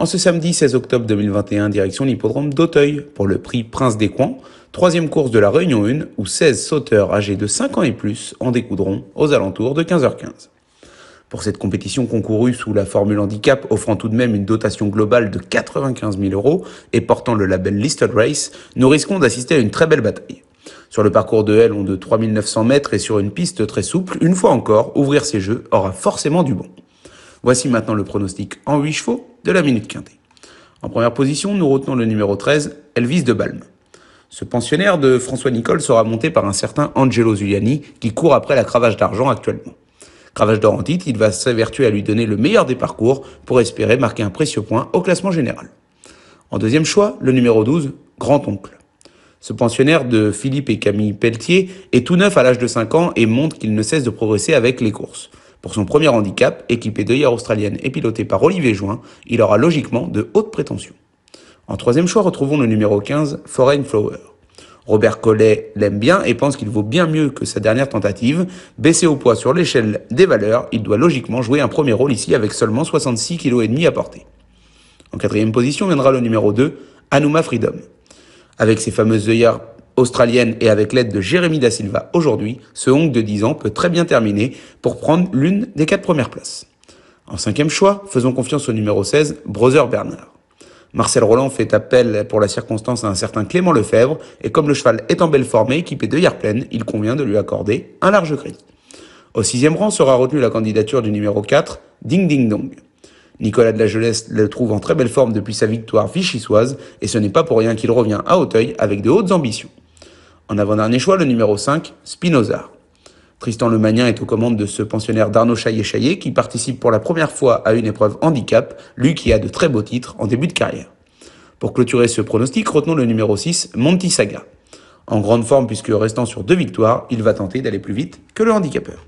En ce samedi 16 octobre 2021, direction l'hippodrome d'Auteuil pour le prix Prince des Coins, troisième course de la Réunion 1 où 16 sauteurs âgés de 5 ans et plus en découdront aux alentours de 15h15. Pour cette compétition concourue sous la formule handicap offrant tout de même une dotation globale de 95 000 euros et portant le label Listed Race, nous risquons d'assister à une très belle bataille. Sur le parcours de L, on de 3900 mètres et sur une piste très souple, une fois encore, ouvrir ses jeux aura forcément du bon. Voici maintenant le pronostic en 8 chevaux de la minute quintée. En première position, nous retenons le numéro 13, Elvis de Balme. Ce pensionnaire de François Nicole sera monté par un certain Angelo Zuliani qui court après la cravache d'argent actuellement. Cravache d'or en il va s'évertuer à lui donner le meilleur des parcours pour espérer marquer un précieux point au classement général. En deuxième choix, le numéro 12, Grand-Oncle. Ce pensionnaire de Philippe et Camille Pelletier est tout neuf à l'âge de 5 ans et montre qu'il ne cesse de progresser avec les courses. Pour son premier handicap, équipé d'œillères australiennes et piloté par Olivier Join, il aura logiquement de hautes prétentions. En troisième choix, retrouvons le numéro 15, Foreign Flower. Robert Collet l'aime bien et pense qu'il vaut bien mieux que sa dernière tentative. Baissé au poids sur l'échelle des valeurs, il doit logiquement jouer un premier rôle ici avec seulement 66,5 kg à porter. En quatrième position viendra le numéro 2, Anuma Freedom. Avec ses fameuses œillères australienne et avec l'aide de Jérémy Da Silva aujourd'hui, ce Hong de 10 ans peut très bien terminer pour prendre l'une des quatre premières places. En cinquième choix, faisons confiance au numéro 16, Brother Bernard. Marcel Roland fait appel pour la circonstance à un certain Clément Lefebvre, et comme le cheval est en belle forme et équipé de hier pleine, il convient de lui accorder un large crédit. Au sixième rang sera retenue la candidature du numéro 4, Ding Ding Dong. Nicolas de la Jeunesse le trouve en très belle forme depuis sa victoire vichysoise, et ce n'est pas pour rien qu'il revient à Auteuil avec de hautes ambitions. En avant-dernier choix, le numéro 5, Spinoza. Tristan Magnan est aux commandes de ce pensionnaire d'Arnaud Chaillet-Chaillet qui participe pour la première fois à une épreuve handicap, lui qui a de très beaux titres en début de carrière. Pour clôturer ce pronostic, retenons le numéro 6, Monty Saga. En grande forme puisque restant sur deux victoires, il va tenter d'aller plus vite que le handicapeur.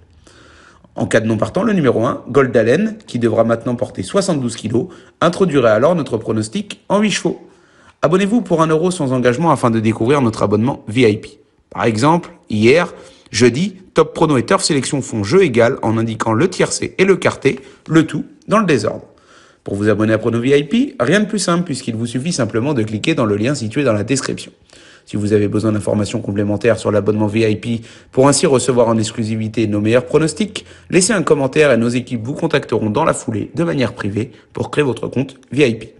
En cas de non partant, le numéro 1, Goldalen, qui devra maintenant porter 72 kg, introduirait alors notre pronostic en 8 chevaux. Abonnez-vous pour un euro sans engagement afin de découvrir notre abonnement VIP. Par exemple, hier, jeudi, Top Prono et Turf Sélection font jeu égal en indiquant le tiercé et le quarté, le tout dans le désordre. Pour vous abonner à Prono VIP, rien de plus simple puisqu'il vous suffit simplement de cliquer dans le lien situé dans la description. Si vous avez besoin d'informations complémentaires sur l'abonnement VIP pour ainsi recevoir en exclusivité nos meilleurs pronostics, laissez un commentaire et nos équipes vous contacteront dans la foulée de manière privée pour créer votre compte VIP.